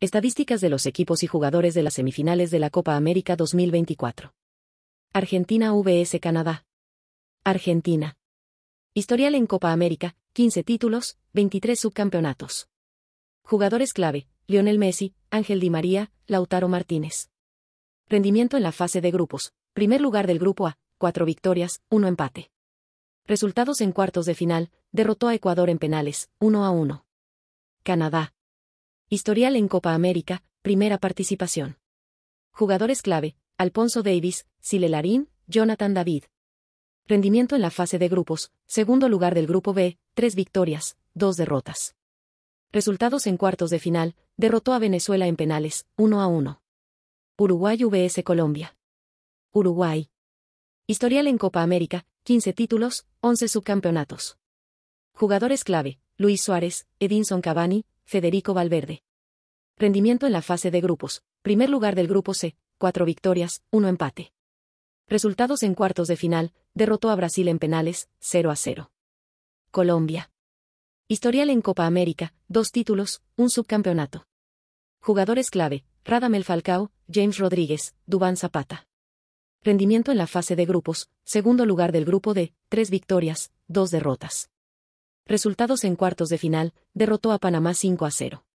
Estadísticas de los equipos y jugadores de las semifinales de la Copa América 2024. Argentina VS Canadá. Argentina. Historial en Copa América, 15 títulos, 23 subcampeonatos. Jugadores clave, Lionel Messi, Ángel Di María, Lautaro Martínez. Rendimiento en la fase de grupos, primer lugar del grupo A, 4 victorias, 1 empate. Resultados en cuartos de final, derrotó a Ecuador en penales, 1 a 1. Canadá. Historial en Copa América, primera participación. Jugadores clave, Alfonso Davis, Sile Larín, Jonathan David. Rendimiento en la fase de grupos, segundo lugar del grupo B, tres victorias, dos derrotas. Resultados en cuartos de final, derrotó a Venezuela en penales, 1 a 1. Uruguay VS Colombia. Uruguay. Historial en Copa América, 15 títulos, 11 subcampeonatos. Jugadores clave, Luis Suárez, Edinson Cavani, Federico Valverde. Rendimiento en la fase de grupos. Primer lugar del grupo C, Cuatro victorias, uno empate. Resultados en cuartos de final, derrotó a Brasil en penales, 0 a 0. Colombia. Historial en Copa América, dos títulos, un subcampeonato. Jugadores clave, Radamel Falcao, James Rodríguez, Dubán Zapata. Rendimiento en la fase de grupos, segundo lugar del grupo D, Tres victorias, dos derrotas. Resultados en cuartos de final, derrotó a Panamá 5 a 0.